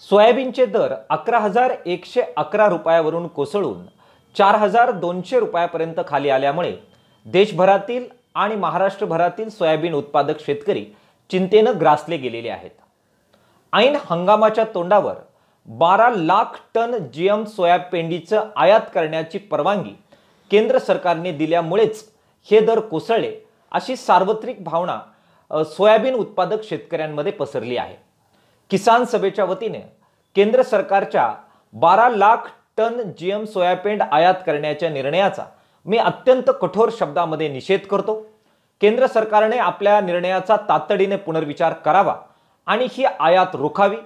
सोयाबीनचे दर अकरा हजार एकशे अकरा रुपयावरून कोसळून चार हजार दोनशे रुपयापर्यंत खाली आल्यामुळे देशभरातील आणि महाराष्ट्रभरातील सोयाबीन उत्पादक शेतकरी चिंतेनं ग्रासले गेलेले आहेत ऐन हंगामाच्या तोंडावर बारा लाख टन जी एम सोयापेंडीचं आयात करण्याची परवानगी केंद्र सरकारने दिल्यामुळेच हे दर कोसळले अशी सार्वत्रिक भावना सोयाबीन उत्पादक शेतकऱ्यांमध्ये पसरली आहे किसान सभेच्या वतीने केंद्र सरकारच्या बारा लाख टन जी एम सोयाबीन आयात करण्याच्या निर्णयाचा मी अत्यंत कठोर शब्दामध्ये निषेध करतो केंद्र सरकारने आपल्या निर्णयाचा तातडीने पुनर्विचार करावा आणि ही आयात रोखावी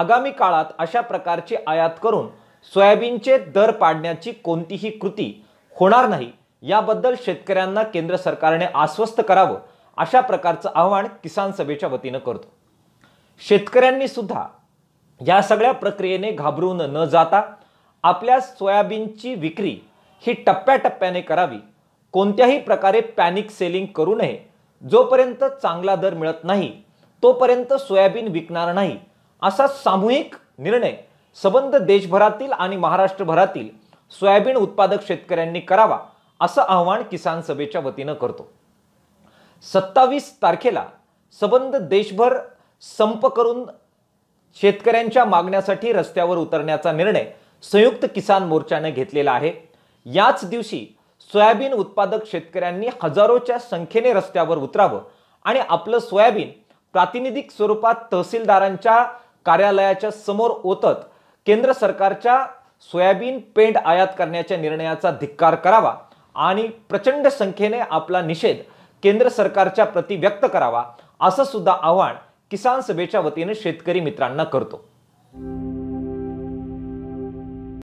आगामी काळात अशा प्रकारची आयात करून सोयाबीनचे दर पाडण्याची कोणतीही कृती होणार नाही याबद्दल शेतकऱ्यांना केंद्र सरकारने आश्वस्त करावं अशा प्रकारचं आव्हान किसान सभेच्या वतीनं करतो शेतकऱ्यांनी सुद्धा या सगळ्या प्रक्रियेने घाबरून न जाता आपल्या सोयाबीनची विक्री ही टप्प्याटप्प्याने करावी कोणत्याही प्रकारे पॅनिक सेलिंग करू नये जोपर्यंत चांगला दर मिळत नाही तोपर्यंत सोयाबीन विकणार नाही असा सामूहिक निर्णय सबंध देशभरातील आणि महाराष्ट्रभरातील सोयाबीन उत्पादक शेतकऱ्यांनी करावा असं आव्हान किसान सभेच्या वतीनं करतो सत्तावीस तारखेला सबंध देशभर संप करून शेतकऱ्यांच्या मागण्यासाठी रस्त्यावर उतरण्याचा निर्णय संयुक्त किसान मोर्चाने घेतलेला आहे याच दिवशी सोयाबीन उत्पादक शेतकऱ्यांनी हजारोच्या संख्येने रस्त्यावर उतरावं आणि आपलं सोयाबीन प्रातिनिधिक स्वरूपात तहसीलदारांच्या कार्यालयाच्या समोर ओतत केंद्र सरकारच्या सोयाबीन पेंट आयात करण्याच्या निर्णयाचा धिक्कार करावा आणि प्रचंड संख्येने आपला निषेध केंद्र सरकारच्या प्रति व्यक्त करावा असं सुद्धा आव्हान किसान सभेच्या वतीने शेतकरी मित्रांना करतो